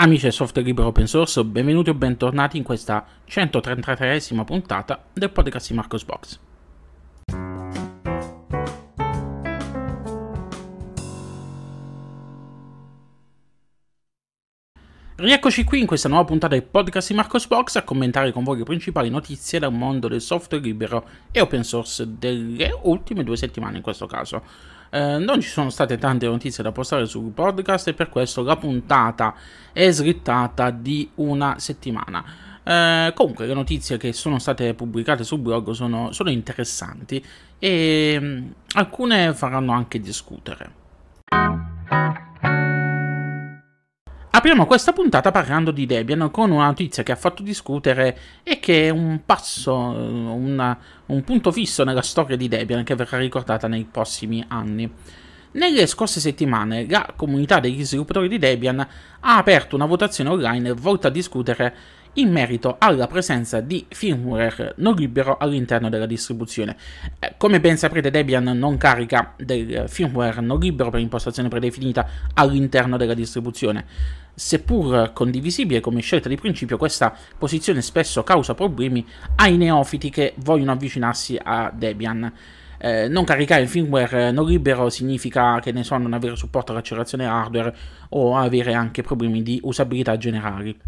Amici del software libero open source, benvenuti o bentornati in questa 133esima puntata del podcast di Marcos Box. Rieccoci qui in questa nuova puntata del podcast di Marcos Box a commentare con voi le principali notizie dal mondo del software libero e open source delle ultime due settimane in questo caso. Eh, non ci sono state tante notizie da postare sul podcast e per questo la puntata è slittata di una settimana. Eh, comunque le notizie che sono state pubblicate sul blog sono, sono interessanti e mh, mm, alcune faranno anche discutere. Apriamo questa puntata parlando di Debian con una notizia che ha fatto discutere e che è un passo, una, un punto fisso nella storia di Debian che verrà ricordata nei prossimi anni. Nelle scorse settimane la comunità degli sviluppatori di Debian ha aperto una votazione online volta a discutere in merito alla presenza di firmware non libero all'interno della distribuzione. Eh, come ben saprete Debian non carica del firmware non libero per impostazione predefinita all'interno della distribuzione seppur condivisibile come scelta di principio, questa posizione spesso causa problemi ai neofiti che vogliono avvicinarsi a Debian. Eh, non caricare il firmware non libero significa che ne so non avere supporto all'accelerazione hardware o avere anche problemi di usabilità generali.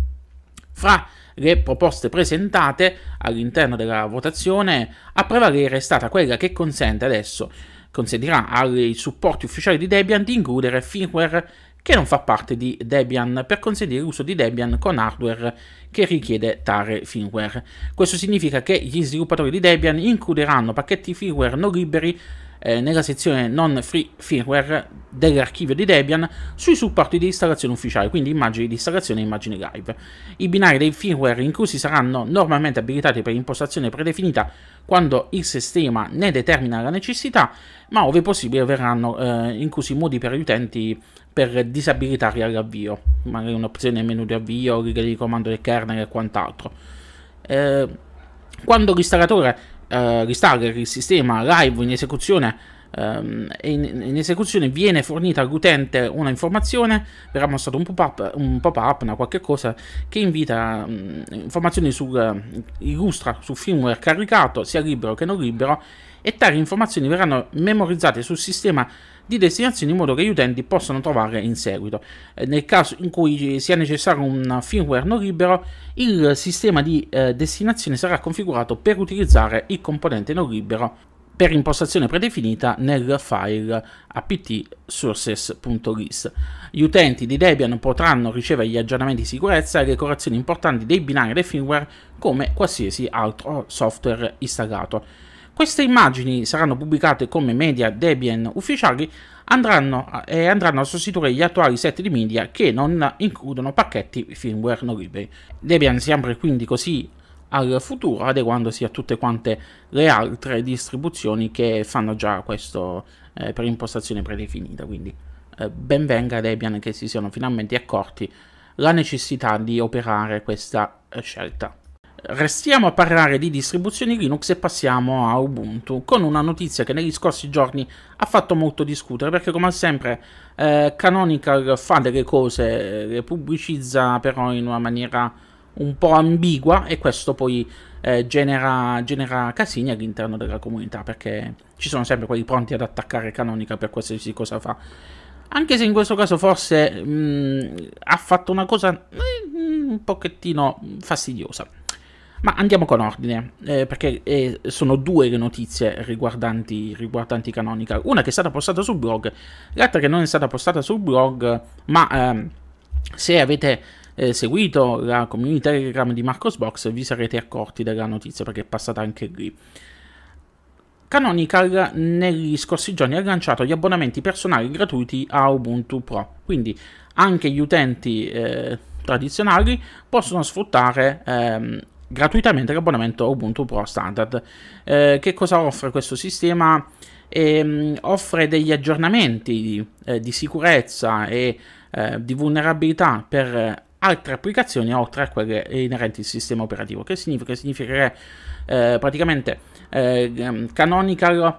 Fra le proposte presentate all'interno della votazione a prevalere è stata quella che consente adesso consentirà ai supporti ufficiali di Debian di includere firmware che non fa parte di Debian per consentire l'uso di Debian con hardware che richiede tale firmware. Questo significa che gli sviluppatori di Debian includeranno pacchetti firmware non liberi eh, nella sezione non free firmware dell'archivio di Debian sui supporti di installazione ufficiale, quindi immagini di installazione e immagini live. I binari dei firmware inclusi saranno normalmente abilitati per impostazione predefinita quando il sistema ne determina la necessità, ma ove possibile verranno eh, inclusi modi per gli utenti per disabilitarli all'avvio, magari un'opzione menu di avvio, righe di comando del kernel e quant'altro. Eh, quando l'installatore eh, ristalla il sistema live in esecuzione um, in, in, esecuzione viene fornita all'utente una informazione, verrà mostrato un pop-up, un pop-up una qualche cosa che invita um, informazioni sul eh, illustra sul firmware caricato, sia libero che non libero, e tali informazioni verranno memorizzate sul sistema di destinazione in modo che gli utenti possano trovare in seguito. Eh, nel caso in cui sia necessario un firmware non libero, il sistema di eh, destinazione sarà configurato per utilizzare il componente non libero per impostazione predefinita nel file apt-sources.list. Gli utenti di Debian potranno ricevere gli aggiornamenti di sicurezza e le correzioni importanti dei binari del firmware come qualsiasi altro software installato. Queste immagini saranno pubblicate come media Debian ufficiali andranno, e andranno a sostituire gli attuali set di media che non includono pacchetti firmware non liberi. Debian si apre quindi così al futuro adeguandosi a tutte quante le altre distribuzioni che fanno già questo eh, per impostazione predefinita quindi eh, benvenga ad Debian che si siano finalmente accorti la necessità di operare questa eh, scelta Restiamo a parlare di distribuzioni Linux e passiamo a Ubuntu, con una notizia che negli scorsi giorni ha fatto molto discutere, perché come sempre eh, Canonical fa delle cose, le pubblicizza però in una maniera un po' ambigua e questo poi eh, genera, genera, casini all'interno della comunità perché ci sono sempre quelli pronti ad attaccare Canonica per qualsiasi cosa fa. Anche se in questo caso forse mh, mm, ha fatto una cosa eh, un pochettino fastidiosa. Ma andiamo con ordine, eh, perché eh, sono due le notizie riguardanti, riguardanti, Canonica. Una che è stata postata sul blog, l'altra che non è stata postata sul blog, ma ehm, se avete eh, seguito la community Telegram di Marcosbox vi sarete accorti della notizia perché è passata anche lì. Canonical negli scorsi giorni ha lanciato gli abbonamenti personali gratuiti a Ubuntu Pro, quindi anche gli utenti eh, tradizionali possono sfruttare ehm, gratuitamente l'abbonamento Ubuntu Pro Standard. Eh, che cosa offre questo sistema? E, ehm, offre degli aggiornamenti eh, di sicurezza e eh, di vulnerabilità per altre applicazioni oltre a quelle inerenti al sistema operativo. Che significa? Significa che eh, praticamente eh, ehm, Canonical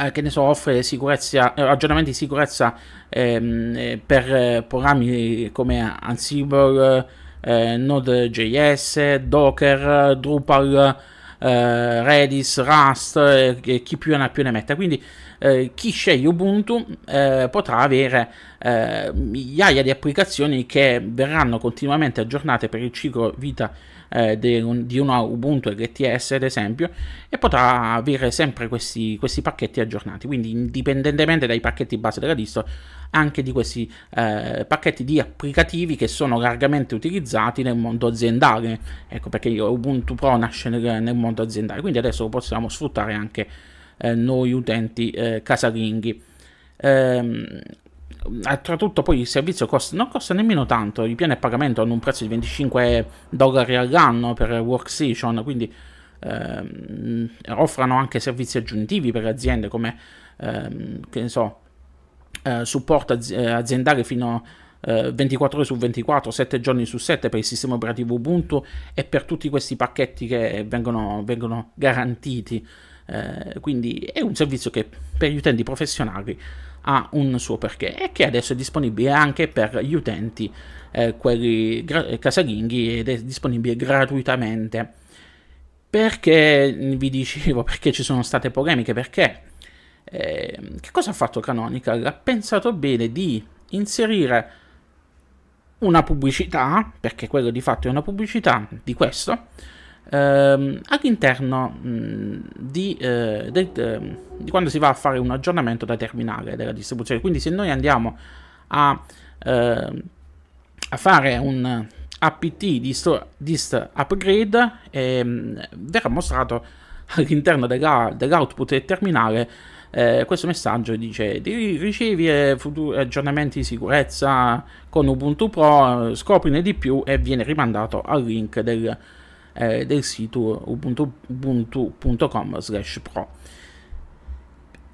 eh, che ne so, offre sicurezza, eh, aggiornamenti di sicurezza ehm, eh, per eh, programmi come Ansible, Node.js, Docker, Drupal, Redis, Rust e chi più ne ha più ne metta. Quindi eh, chi sceglie Ubuntu eh, potrà avere eh, migliaia di applicazioni che verranno continuamente aggiornate per il ciclo vita eh, di, un, di, una Ubuntu LTS ad esempio e potrà avere sempre questi, questi pacchetti aggiornati quindi indipendentemente dai pacchetti base della distro anche di questi eh, pacchetti di applicativi che sono largamente utilizzati nel mondo aziendale ecco perché Ubuntu Pro nasce nel, nel mondo aziendale quindi adesso lo possiamo sfruttare anche eh, noi utenti eh, casalinghi. Ehm, tra tutto poi il servizio costa, non costa nemmeno tanto, i piani a pagamento hanno un prezzo di 25 dollari all'anno per Workstation, quindi ehm, offrono anche servizi aggiuntivi per le aziende come, ehm, che ne so, eh, supporto az- eh, aziendale fino eh, 24 ore su 24, 7 giorni su 7 per il sistema operativo Ubuntu e per tutti questi pacchetti che vengono, vengono garantiti eh, quindi è un servizio che per gli utenti professionali ha un suo perché e che adesso è disponibile anche per gli utenti eh, quelli gra- eh, casalinghi ed è disponibile gratuitamente. Perché vi dicevo, perché ci sono state polemiche? Perché eh, che cosa ha fatto Canonical? Ha pensato bene di inserire una pubblicità, perché quello di fatto è una pubblicità di questo, ehm, all'interno mh, mm, di, eh, del, eh, di, quando si va a fare un aggiornamento da terminale della distribuzione. Quindi se noi andiamo a, eh, a fare un apt dist, dist upgrade, ehm, verrà mostrato all'interno della, dell'output del terminale eh, questo messaggio dice ricevi eh, futuri aggiornamenti di sicurezza con Ubuntu Pro, eh, scoprine di più e viene rimandato al link del eh, del sito ubuntu.com slash pro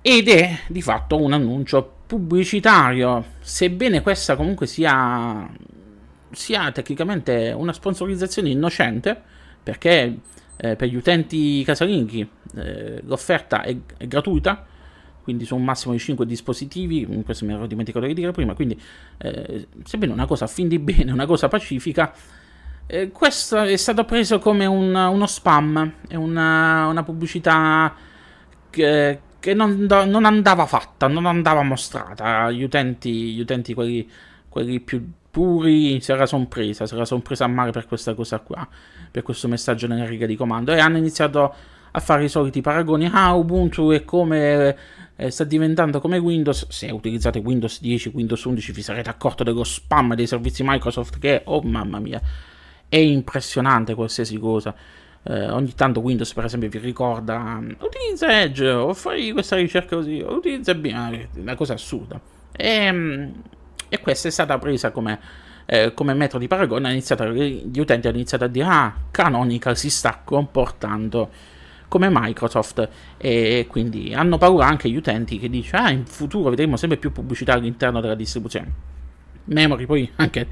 ed è di fatto un annuncio pubblicitario sebbene questa comunque sia sia tecnicamente una sponsorizzazione innocente perché eh, per gli utenti casalinghi eh, l'offerta è, è, gratuita quindi su un massimo di 5 dispositivi questo mi ero dimenticato di dire prima quindi eh, sebbene una cosa a fin di bene una cosa pacifica eh, questo è stato preso come un, uno spam, è una, una pubblicità che, che non, non, andava fatta, non andava mostrata. agli utenti, gli utenti quelli, quelli più puri, si era sorpresa, si era sorpresa son a mare per questa cosa qua, per questo messaggio nella riga di comando e hanno iniziato a fare i soliti paragoni. Ah, Ubuntu è come eh, sta diventando come Windows. Se utilizzate Windows 10, Windows 11, vi sarete accorti dello spam dei servizi Microsoft che oh mamma mia è impressionante qualsiasi cosa. Eh, ogni tanto Windows, per esempio, vi ricorda: mm, utilizza Edge o fai questa ricerca così, o utilizza BIM, una cosa assurda. E, mm, e, questa è stata presa come, eh, come metro di paragone. Iniziato, gli utenti hanno iniziato a dire: Ah, Canonical si sta comportando come Microsoft e quindi hanno paura anche gli utenti che dice ah in futuro vedremo sempre più pubblicità all'interno della distribuzione Memory poi anche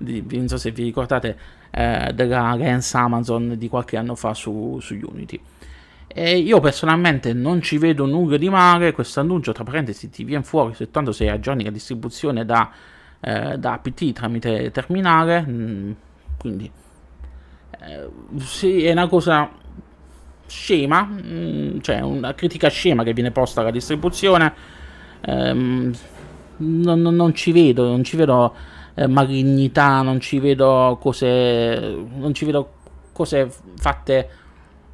di, non so se vi ricordate, eh, della Rance Amazon di qualche anno fa su, su Unity. E io personalmente non ci vedo nulla di male, questo annuncio tra parentesi ti viene fuori soltanto se aggiorni la distribuzione da, eh, da apt tramite terminale, mm, quindi eh, sì, è una cosa scema, mm, cioè una critica scema che viene posta alla distribuzione, ehm, non, non, non ci vedo, non ci vedo eh, malignità, non ci vedo cose, non ci vedo cose fatte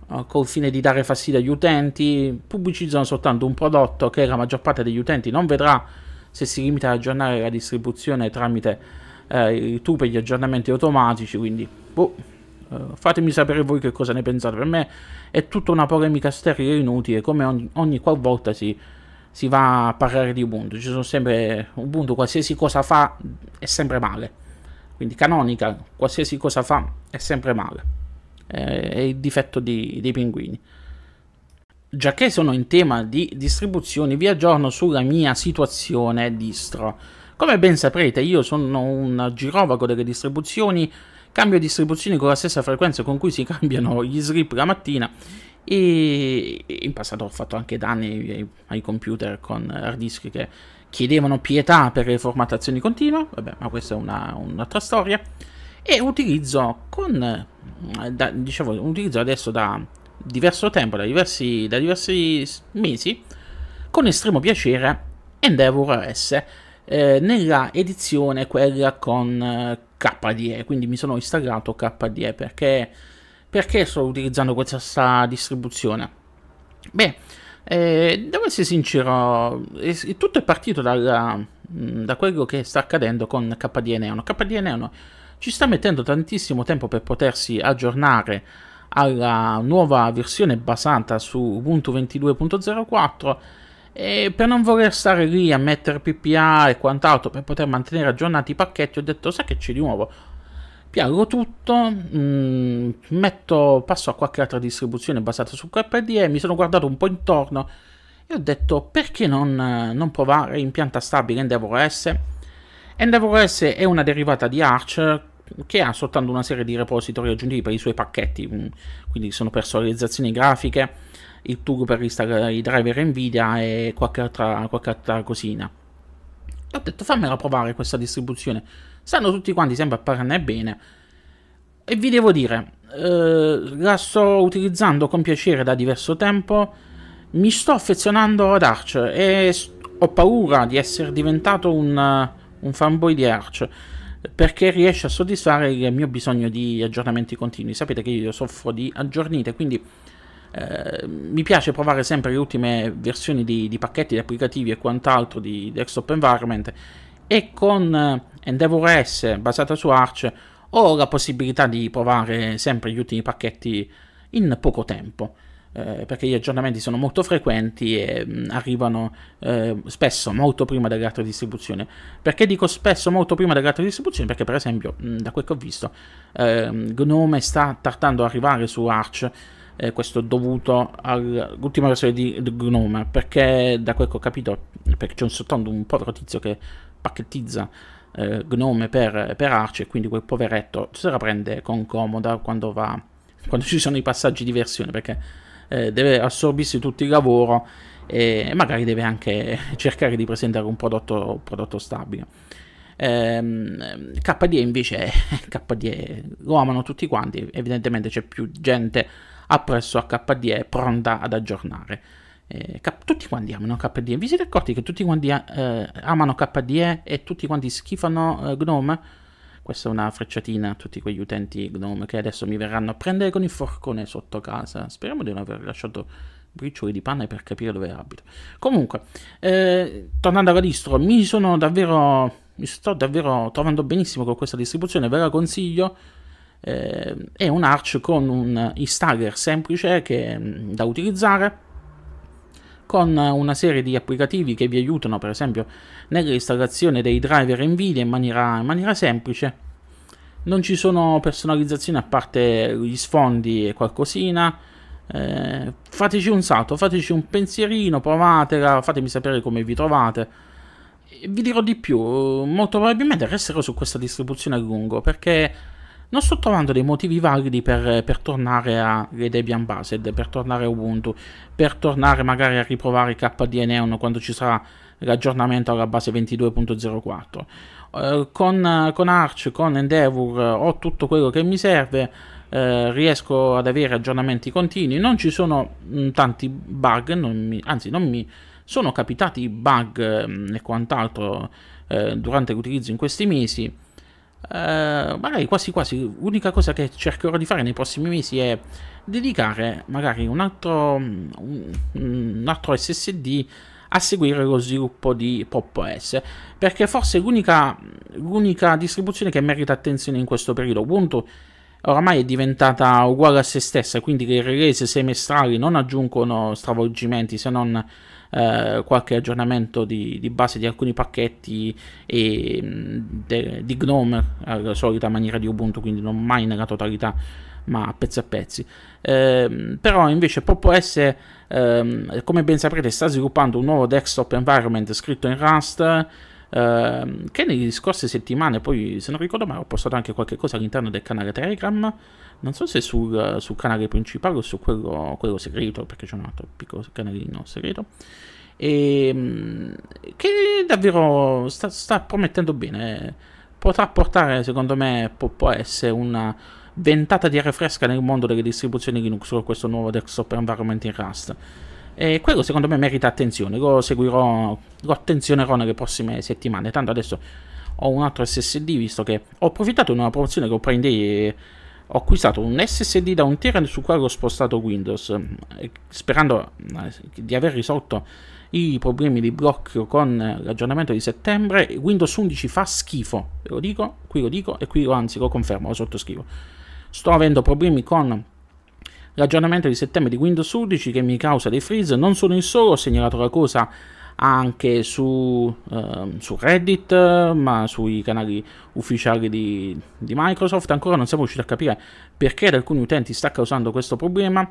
uh, col fine di dare fastidio agli utenti, pubblicizzano soltanto un prodotto che la maggior parte degli utenti non vedrà se si limita ad aggiornare la distribuzione tramite eh, il tu gli aggiornamenti automatici, quindi boh, eh, fatemi sapere voi che cosa ne pensate, per me è tutta una polemica sterile e inutile, come ogni, ogni qualvolta si si va a parlare di Ubuntu. Ci sono sempre Ubuntu, qualsiasi cosa fa è sempre male. Quindi canonica, qualsiasi cosa fa è sempre male. È il difetto di, dei pinguini. Già che sono in tema di distribuzioni, vi aggiorno sulla mia situazione distro. Come ben saprete, io sono un girovago delle distribuzioni, cambio distribuzioni con la stessa frequenza con cui si cambiano gli slip la mattina e in passato ho fatto anche danni ai, ai computer con hard disk che chiedevano pietà per le formattazioni continue, vabbè, ma questa è una, un'altra storia. E utilizzo con, da, diciamo, utilizzo adesso da diverso tempo, da diversi, da diversi mesi, con estremo piacere Endeavor S eh, nella edizione quella con eh, KDE, quindi mi sono installato KDE perché perché sto utilizzando questa distribuzione? Beh, eh, devo essere sincero, eh, tutto è partito dalla, mm, da quello che sta accadendo con KDE Neon. KDE Neon ci sta mettendo tantissimo tempo per potersi aggiornare alla nuova versione basata su Ubuntu 22.04 e per non voler stare lì a mettere PPA e quant'altro per poter mantenere aggiornati i pacchetti ho detto sai che c'è di nuovo piago tutto, mh, mm, metto, passo a qualche altra distribuzione basata su KDE, mi sono guardato un po' intorno e ho detto perché non, non provare in stabile Endeavor OS? Endeavor OS è una derivata di Arch che ha soltanto una serie di repository aggiuntivi per i suoi pacchetti, mm, quindi sono personalizzazioni grafiche, il tool per installare i driver Nvidia e qualche altra, qualche altra cosina ho detto fammela provare questa distribuzione. Stanno tutti quanti sempre a parlarne bene. E vi devo dire, eh, la sto utilizzando con piacere da diverso tempo. Mi sto affezionando ad Arch e ho paura di essere diventato un, un fanboy di Arch perché riesce a soddisfare il mio bisogno di aggiornamenti continui. Sapete che io soffro di aggiornite, quindi eh, mi piace provare sempre le ultime versioni di, di pacchetti di applicativi e quant'altro di desktop environment e con eh, Endeavor S basata su Arch ho la possibilità di provare sempre gli ultimi pacchetti in poco tempo eh, perché gli aggiornamenti sono molto frequenti e mh, mm, arrivano eh, spesso molto prima delle altre distribuzioni perché dico spesso molto prima delle altre distribuzioni perché per esempio mh, mm, da quel che ho visto eh, Gnome sta tardando ad arrivare su Arch eh, questo dovuto all'ultima versione di, di Gnome, perché da quel che ho capito, perché c'è un soltanto un povero tizio che pacchettizza eh, Gnome per, per Arch quindi quel poveretto se la prende con comoda quando, va, quando ci sono i passaggi di versione, perché eh, deve assorbirsi tutto il lavoro e magari deve anche cercare di presentare un prodotto, un prodotto stabile. Ehm, KDE invece KDE lo amano tutti quanti, evidentemente c'è più gente appresso HDE pronta ad aggiornare. Eh, tutti quanti amano KDE. Vi siete accorti che tutti quanti eh, amano KDE e tutti quanti schifano eh, Gnome? Questa è una frecciatina a tutti quegli utenti Gnome che adesso mi verranno a prendere con il forcone sotto casa. Speriamo di non aver lasciato bricioli di panne per capire dove abito. Comunque, eh, tornando alla distro, mi sono davvero. Mi sto davvero trovando benissimo con questa distribuzione, ve la consiglio eh, è un arch con un installer semplice che, mm, da utilizzare con una serie di applicativi che vi aiutano per esempio nell'installazione dei driver NVIDIA in maniera, in maniera semplice non ci sono personalizzazioni a parte gli sfondi e qualcosina eh, fateci un salto, fateci un pensierino, provatela, fatemi sapere come vi trovate vi dirò di più, molto probabilmente resterò su questa distribuzione a lungo perché non sto trovando dei motivi validi per, per tornare a Debian Based, per tornare a Ubuntu, per tornare magari a riprovare KDE Neon quando ci sarà l'aggiornamento alla base 22.04. Eh, con, con, Arch, con Endeavour eh, ho tutto quello che mi serve, eh, riesco ad avere aggiornamenti continui, non ci sono mh, mm, tanti bug, non mi, anzi non mi sono capitati bug mh, mm, e quant'altro eh, durante l'utilizzo in questi mesi eh, magari quasi quasi l'unica cosa che cercherò di fare nei prossimi mesi è dedicare magari un altro, un, mm, un altro SSD a seguire lo sviluppo di Pop OS perché forse l'unica, l'unica distribuzione che merita attenzione in questo periodo Ubuntu oramai è diventata uguale a se stessa quindi le release semestrali non aggiungono stravolgimenti se non eh, qualche aggiornamento di, di, base di alcuni pacchetti e, mm, de, di Gnome alla solita maniera di Ubuntu, quindi non mai nella totalità ma a pezzi a pezzi. Eh, però invece PopOS, ehm, come ben saprete, sta sviluppando un nuovo desktop environment scritto in Rust Ehm, che nelle scorse settimane, poi se non ricordo male, ho postato anche qualche cosa all'interno del canale Telegram, non so se sul, sul canale principale o su quello, quello segreto, perché c'è un altro piccolo canalino segreto, e, ehm, che davvero sta, sta promettendo bene, eh. potrà portare secondo me, può, può essere una ventata di aria fresca nel mondo delle distribuzioni Linux con questo nuovo desktop environment in Rust. E quello secondo me merita attenzione, lo seguirò, lo attenzionerò nelle prossime settimane, tanto adesso ho un altro SSD visto che ho approfittato di una promozione che ho prendei e ho acquistato un SSD da un tera su quale ho spostato Windows, eh, sperando eh, di aver risolto i problemi di blocco con l'aggiornamento di settembre. Windows 11 fa schifo, ve lo dico, qui lo dico e qui lo, anzi lo confermo, lo sottoscrivo. Sto avendo problemi con L'aggiornamento di settembre di Windows 11 che mi causa dei freeze, non sono il solo, ho segnalato la cosa anche su, eh, su, Reddit, ma sui canali ufficiali di, di, Microsoft. Ancora non siamo riusciti a capire perché ad alcuni utenti sta causando questo problema.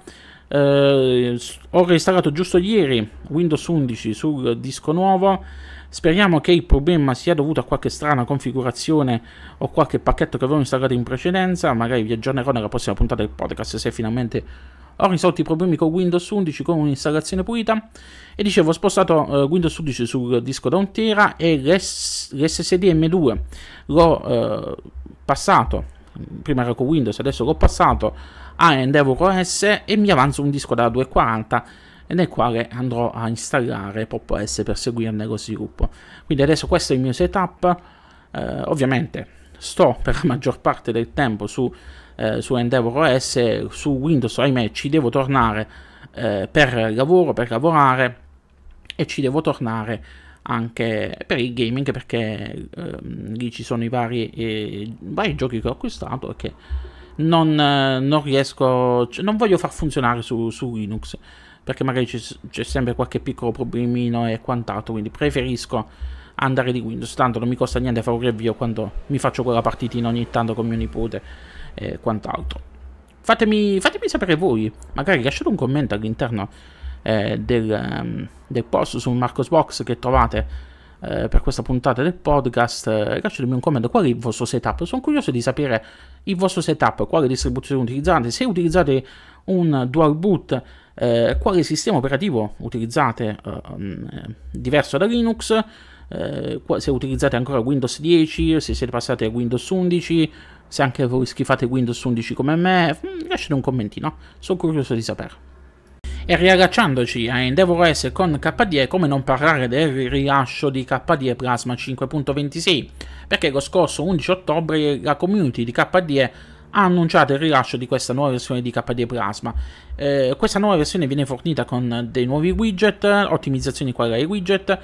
Eh, ho reinstallato giusto ieri Windows 11 sul disco nuovo. Speriamo che il problema sia dovuto a qualche strana configurazione o qualche pacchetto che avevo installato in precedenza, magari vi aggiornerò nella prossima puntata del podcast se finalmente ho risolto i problemi con Windows 11 con un'installazione pulita e dicevo ho spostato eh, Windows 11 sul disco da 1 tera e l'S- l'SSD M2 l'ho eh, passato prima era con Windows adesso l'ho passato a ah, Endeavor OS e mi avanzo un disco da 240 e nel quale andrò a installare PopOS per seguirne lo sviluppo. Quindi adesso questo è il mio setup, eh, ovviamente sto per la maggior parte del tempo su, eh, su Endeavor OS, su Windows ahimè ci devo tornare eh, per lavoro, per lavorare e ci devo tornare anche per il gaming perché ehm, lì ci sono i vari, eh, vari, giochi che ho acquistato e che non, eh, non riesco, cioè, non voglio far funzionare su, su Linux perché magari c'è sempre qualche piccolo problemino e quant'altro, quindi preferisco andare di Windows, tanto non mi costa niente fare un review quando mi faccio quella partitina ogni tanto con mio nipote e quant'altro. Fatemi, fatemi sapere voi, magari lasciate un commento all'interno eh, del, um, del, post su Marcosbox che trovate eh, per questa puntata del podcast, lasciatemi un commento, qual è il vostro setup? Sono curioso di sapere il vostro setup, quale distribuzione utilizzate, se utilizzate un dual boot eh, quale sistema operativo utilizzate eh, mm, eh, diverso da Linux, eh, se utilizzate ancora Windows 10, se siete passati a Windows 11, se anche voi schifate Windows 11 come me, mm, lasciate un commentino, sono curioso di sapere. E riallacciandoci a Endeavor S con KDE, come non parlare del rilascio di KDE Plasma 5.26? Perché lo scorso 11 ottobre la community di KDE ha annunciato il rilascio di questa nuova versione di KDE Plasma. Eh, questa nuova versione viene fornita con dei nuovi widget, ottimizzazioni quali ai widget,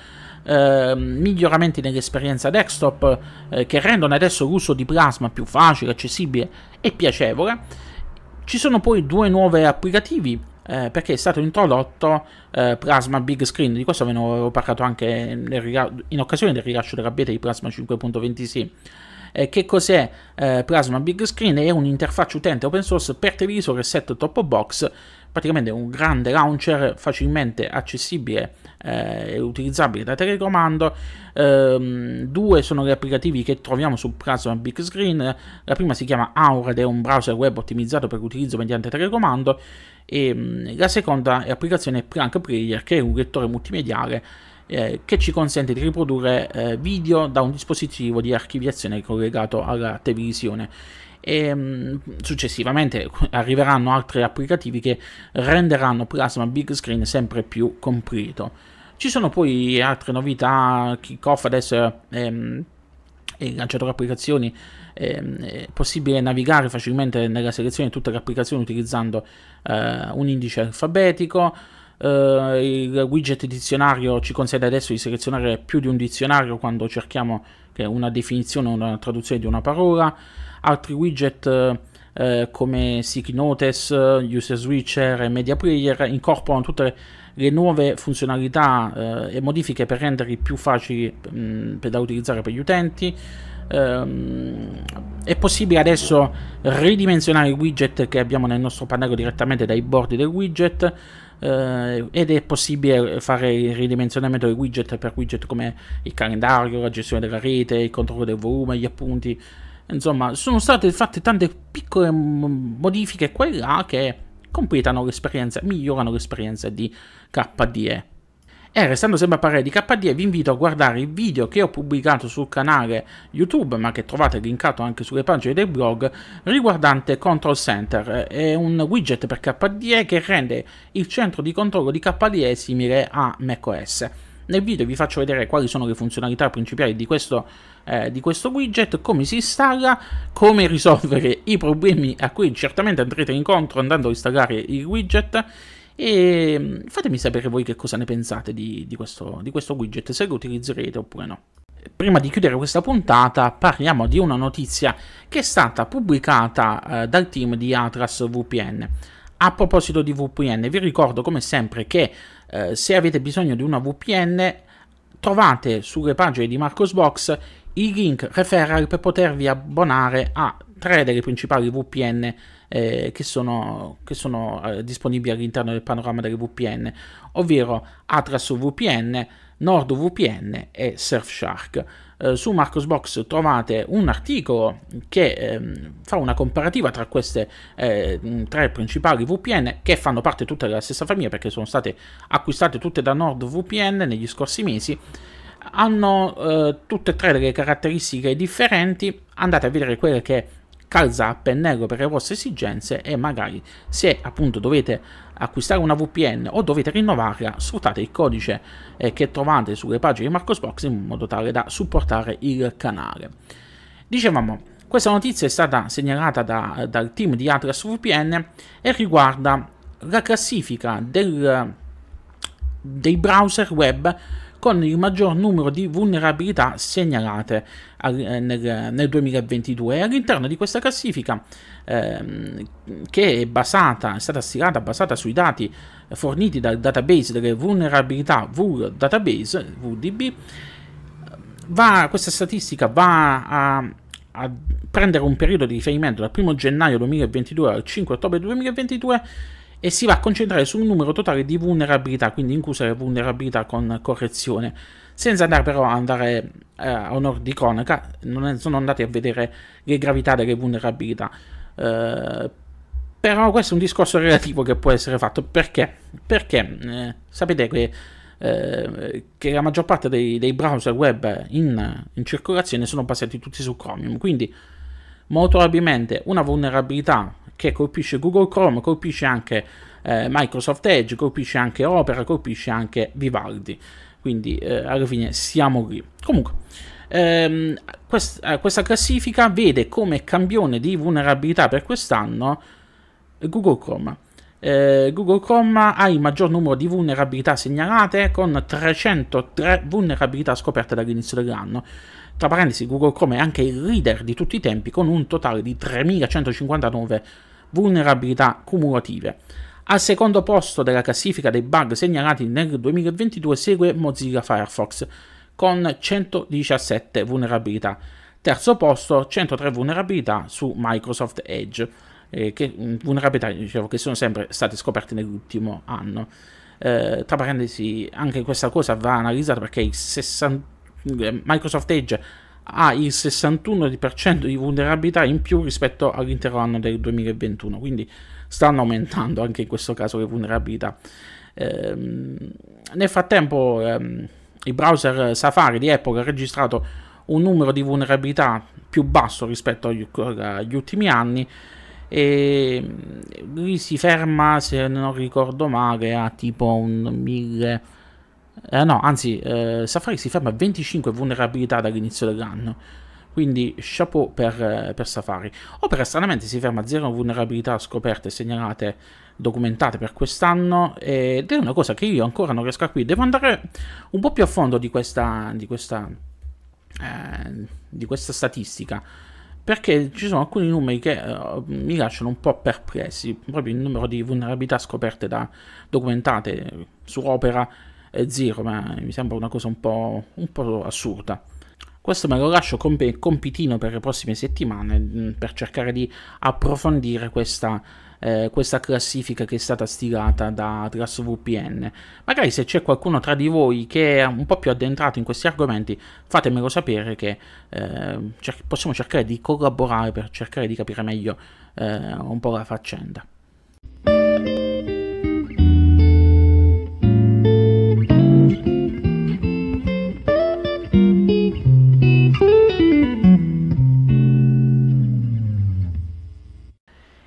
eh, miglioramenti nell'esperienza desktop eh, che rendono adesso l'uso di Plasma più facile, accessibile e piacevole. Ci sono poi due nuovi applicativi eh, perché è stato introdotto eh, Plasma Big Screen, di questo ve ne avevo parlato anche in occasione del rilascio della beta di Plasma 5.26. Eh, che cos'è eh, Plasma Big Screen? È un'interfaccia utente open source per televisore set top box, praticamente un grande launcher facilmente accessibile eh, e utilizzabile da telecomando. Ehm, due sono gli applicativi che troviamo su Plasma Big Screen. La prima si chiama Aura ed è un browser web ottimizzato per l'utilizzo mediante telecomando e ehm, mh, la seconda è l'applicazione Plank Player che è un lettore multimediale eh, che ci consente di riprodurre eh, video da un dispositivo di archiviazione collegato alla televisione. E, ehm, successivamente arriveranno altri applicativi che renderanno Plasma Big Screen sempre più completo. Ci sono poi altre novità, Kickoff adesso ehm, il lanciatore applicazioni ehm, è possibile navigare facilmente nella selezione di tutte le applicazioni utilizzando eh, un indice alfabetico Uh, il widget dizionario ci consente adesso di selezionare più di un dizionario quando cerchiamo una definizione o una traduzione di una parola. Altri widget uh, come Seek Notice, User Switcher e Media Player incorporano tutte le nuove funzionalità uh, e modifiche per renderli più facili mh, da utilizzare per gli utenti. Um, è possibile adesso ridimensionare i widget che abbiamo nel nostro pannello direttamente dai bordi del widget eh, ed è possibile fare il ridimensionamento dei widget per widget come il calendario, la gestione della rete, il controllo del volume, gli appunti. Insomma, sono state fatte tante piccole modifiche qua e là che completano l'esperienza, migliorano l'esperienza di KDE. E eh, restando sempre a parlare di KDE vi invito a guardare il video che ho pubblicato sul canale YouTube, ma che trovate linkato anche sulle pagine del blog, riguardante Control Center. È un widget per KDE che rende il centro di controllo di KDE simile a macOS. Nel video vi faccio vedere quali sono le funzionalità principali di questo, eh, di questo, widget, come si installa, come risolvere i problemi a cui certamente andrete incontro andando a installare il widget e mm, fatemi sapere voi che cosa ne pensate di, di, questo, di questo widget, se lo utilizzerete oppure no. Prima di chiudere questa puntata parliamo di una notizia che è stata pubblicata eh, dal team di Atlas VPN. A proposito di VPN, vi ricordo come sempre che eh, se avete bisogno di una VPN trovate sulle pagine di Marcosbox i link referral per potervi abbonare a tre delle principali VPN eh, che sono, che sono eh, disponibili all'interno del panorama delle VPN, ovvero Atlas VPN, NordVPN e Surfshark. Eh, su Marcosbox trovate un articolo che ehm, fa una comparativa tra queste eh, tre principali VPN che fanno parte tutte della stessa famiglia perché sono state acquistate tutte da NordVPN negli scorsi mesi. Hanno eh, tutte e tre delle caratteristiche differenti. Andate a vedere quelle che calza a pennello per le vostre esigenze e magari se appunto dovete acquistare una VPN o dovete rinnovarla sfruttate il codice eh, che trovate sulle pagine di Marcosbox in modo tale da supportare il canale. Dicevamo, questa notizia è stata segnalata da, dal team di Atlas VPN e riguarda la classifica del, dei browser web con il maggior numero di vulnerabilità segnalate eh, nel, nel 2022 e all'interno di questa classifica ehm, che è, basata, è stata stilata basata sui dati forniti dal database delle vulnerabilità VUL database VDB va, questa statistica va a a prendere un periodo di riferimento dal 1 gennaio 2022 al 5 ottobre 2022 e si va a concentrare su un numero totale di vulnerabilità, quindi incluse le vulnerabilità con correzione, senza andare però a andare eh, a onor di cronaca, non è, sono andati a vedere le gravità delle vulnerabilità. Eh, però questo è un discorso relativo che può essere fatto perché? Perché eh, sapete che eh, che la maggior parte dei, dei browser web in, in, circolazione sono basati tutti su Chromium. Quindi, molto probabilmente, una vulnerabilità che colpisce Google Chrome, colpisce anche eh, Microsoft Edge, colpisce anche Opera, colpisce anche Vivaldi. Quindi eh, alla fine siamo lì. Comunque, ehm, quest- eh, questa classifica vede come campione di vulnerabilità per quest'anno Google Chrome. Eh, Google Chrome ha il maggior numero di vulnerabilità segnalate con 303 vulnerabilità scoperte dall'inizio dell'anno. Tra parentesi, Google Chrome è anche il leader di tutti i tempi con un totale di 3159 vulnerabilità vulnerabilità cumulative. Al secondo posto della classifica dei bug segnalati nel 2022 segue Mozilla Firefox con 117 vulnerabilità. Terzo posto, 103 vulnerabilità su Microsoft Edge, eh, che, mm, vulnerabilità dicevo, che sono sempre state scoperte nell'ultimo anno. Eh, tra parentesi, anche questa cosa va analizzata perché il 60, eh, Microsoft Edge ha il 61% di vulnerabilità in più rispetto all'intero anno del 2021, quindi stanno aumentando anche in questo caso le vulnerabilità. Ehm, nel frattempo ehm, il browser Safari di Apple ha registrato un numero di vulnerabilità più basso rispetto agli, agli ultimi anni e lui si ferma, se non ricordo male, a tipo un 1000 eh, no, anzi, eh, Safari si ferma a 25 vulnerabilità dall'inizio dell'anno. Quindi chapeau per, eh, per Safari. Opera stranamente si ferma a zero vulnerabilità scoperte segnalate documentate per quest'anno ed è una cosa che io ancora non riesco a capire. Devo andare un po' più a fondo di questa, di questa, eh, di questa statistica perché ci sono alcuni numeri che uh, mi lasciano un po' perplessi, proprio il numero di vulnerabilità scoperte da documentate su Opera zero, ma mi sembra una cosa un po', un po assurda. Questo me lo lascio come compitino per le prossime settimane mm, per cercare di approfondire questa, eh, questa classifica che è stata stilata da TrustVPN. Magari se c'è qualcuno tra di voi che è un po' più addentrato in questi argomenti, fatemelo sapere che eh, cer- possiamo cercare di collaborare per cercare di capire meglio eh, un po' la faccenda.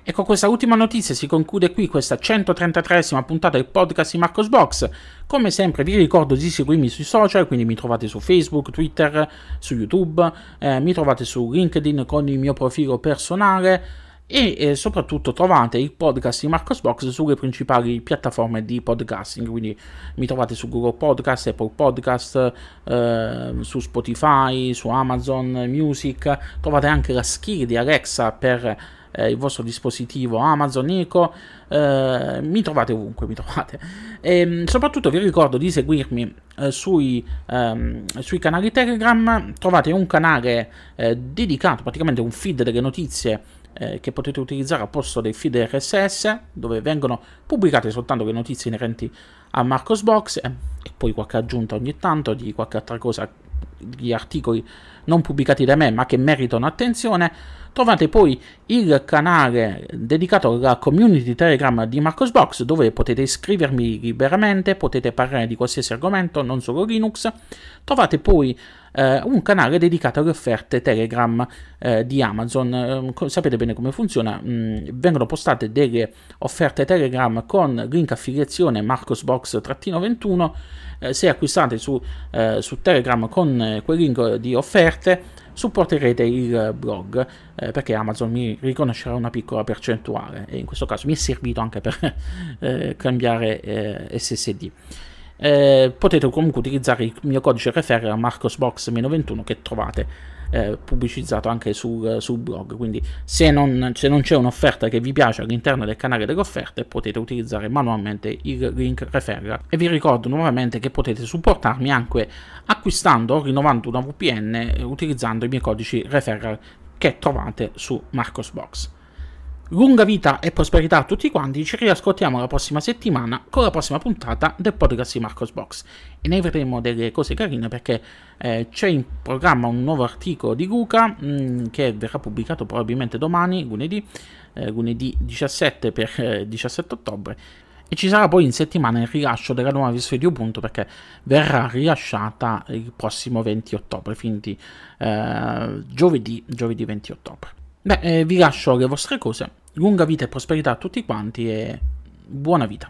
E con questa ultima notizia si conclude qui questa 133esima puntata del podcast di Marcos Box. Come sempre vi ricordo di seguirmi sui social, quindi mi trovate su Facebook, Twitter, su YouTube, eh, mi trovate su LinkedIn con il mio profilo personale e eh, soprattutto trovate il podcast di Marcos Box sulle principali piattaforme di podcasting, quindi mi trovate su Google Podcast, Apple Podcast, eh, su Spotify, su Amazon Music, trovate anche la skill di Alexa per eh, il vostro dispositivo Amazon Eco, eh, mi trovate ovunque, mi trovate. E ehm, soprattutto vi ricordo di seguirmi eh, sui, ehm, sui, canali Telegram, trovate un canale eh, dedicato, praticamente un feed delle notizie eh, che potete utilizzare al posto dei feed RSS, dove vengono pubblicate soltanto le notizie inerenti a Marcos Box eh, e poi qualche aggiunta ogni tanto di qualche altra cosa gli articoli non pubblicati da me ma che meritano attenzione. Trovate poi il canale dedicato alla community Telegram di Marcosbox dove potete iscrivermi liberamente, potete parlare di qualsiasi argomento, non solo Linux. Trovate poi eh, un canale dedicato alle offerte Telegram eh, di Amazon. Eh, sapete bene come funziona, mh, mm, vengono postate delle offerte Telegram con link affiliazione marcosbox-21. Eh, se acquistate su, eh, su Telegram con quel link di offerte, supporterete il blog eh, perché Amazon mi riconoscerà una piccola percentuale e in questo caso mi è servito anche per eh, cambiare eh, SSD eh, potete comunque utilizzare il mio codice referral marcosbox-21 che trovate eh, pubblicizzato anche sul, eh, sul, blog quindi se non, se non c'è un'offerta che vi piace all'interno del canale delle offerte potete utilizzare manualmente il link referral e vi ricordo nuovamente che potete supportarmi anche acquistando o rinnovando una VPN eh, utilizzando i miei codici referral che trovate su Marcosbox Lunga vita e prosperità a tutti quanti, ci riascoltiamo la prossima settimana con la prossima puntata del podcast di Marcos Box e ne vedremo delle cose carine perché eh, c'è in programma un nuovo articolo di Luca mh, mm, che verrà pubblicato probabilmente domani, lunedì, eh, lunedì 17 per eh, 17 ottobre e ci sarà poi in settimana il rilascio della nuova versione di Ubuntu perché verrà rilasciata il prossimo 20 ottobre, quindi eh, giovedì, giovedì 20 ottobre. Beh, eh, vi lascio le vostre cose. Lunga vita e prosperità a tutti quanti e buona vita.